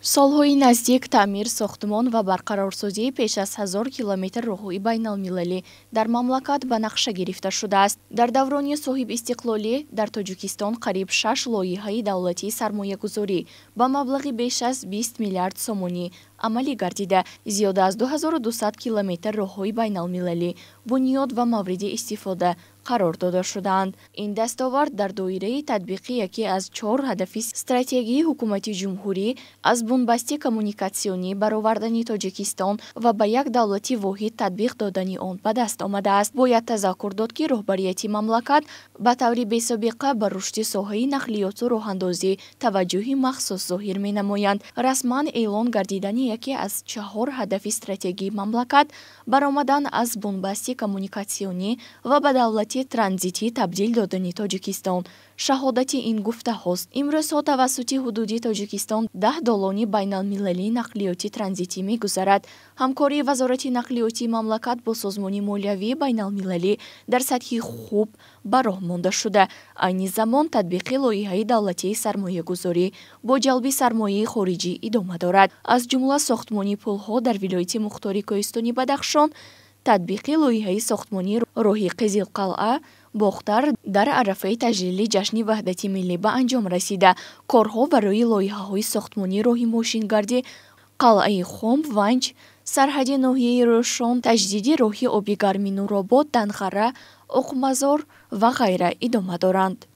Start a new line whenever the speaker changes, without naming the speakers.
солҳои наздик таъмир сохтмон ва барқарорсозии пеш аз ҳазор километр роҳҳои байналмилалӣ дар мамлакат ба нақша гирифта шудааст дар даврони соҳибистиқлолӣ дар тоҷикистон қариб шаш лоиҳаи давлатии сармоягузорӣ ба маблағи беш аз бист миллиард сомонӣ амалӣ гардида зиёда аз 2200 километр роҳҳои байналмилалӣ буньёд ва мавриди истифода қарор дода шуданд ин дастовард дар доираи татбиқи яке аз чор ҳадафи стратегии ҳукумати ҷумҳурӣ аз бунбасти коммуникатсионӣ баровардани тоҷикистон ва ба як давлати воҳид татбиқ додани он ба даст омадааст бояд тазаккур дод ки роҳбарияти мамлакат ба таври бесобиқа ба рушди соҳаи нахлиёту роҳандозӣ таваҷҷӯҳи махсус зоҳир менамоянд расман эълон гардидани яке аз чаҳор ҳадафи стратегии мамлакат баромадан аз бунбасти коммуникатсионӣ ва ба давлати ҳолати транзитӣ табдил додани тоҷикистон шаҳодати ин гуфтаҳост имрӯзҳо тавассути ҳудуди тоҷикистон даҳ долони байналмилалии нақлиёти транзитӣ мегузарад ҳамкории вазорати нақлиёти мамлакат бо созмони молиявии байналмилалӣ дар сатҳи хуб ба роҳ монда шуда айни замон татбиқи лоиҳаи давлатии сармоягузорӣ бо ҷалби сармояи хориҷӣ идома дорад аз ҷумла сохтмони пулҳо дар вилояти мухтори коҳистони бадахшон татбиқи лоиҳаи сохтмони роҳи қизилқалъа бохтар дар арафаи таҷлили ҷашни ваҳдати миллӣ ба анҷом расида корҳо барои лоиҳаҳои сохтмони роҳи мошингардӣ қалъаи хомб ванҷ сарҳади ноҳияи рӯшон таҷдиди роҳи оби гарми нуробод данхара оқмазор ва ғайра идома доранд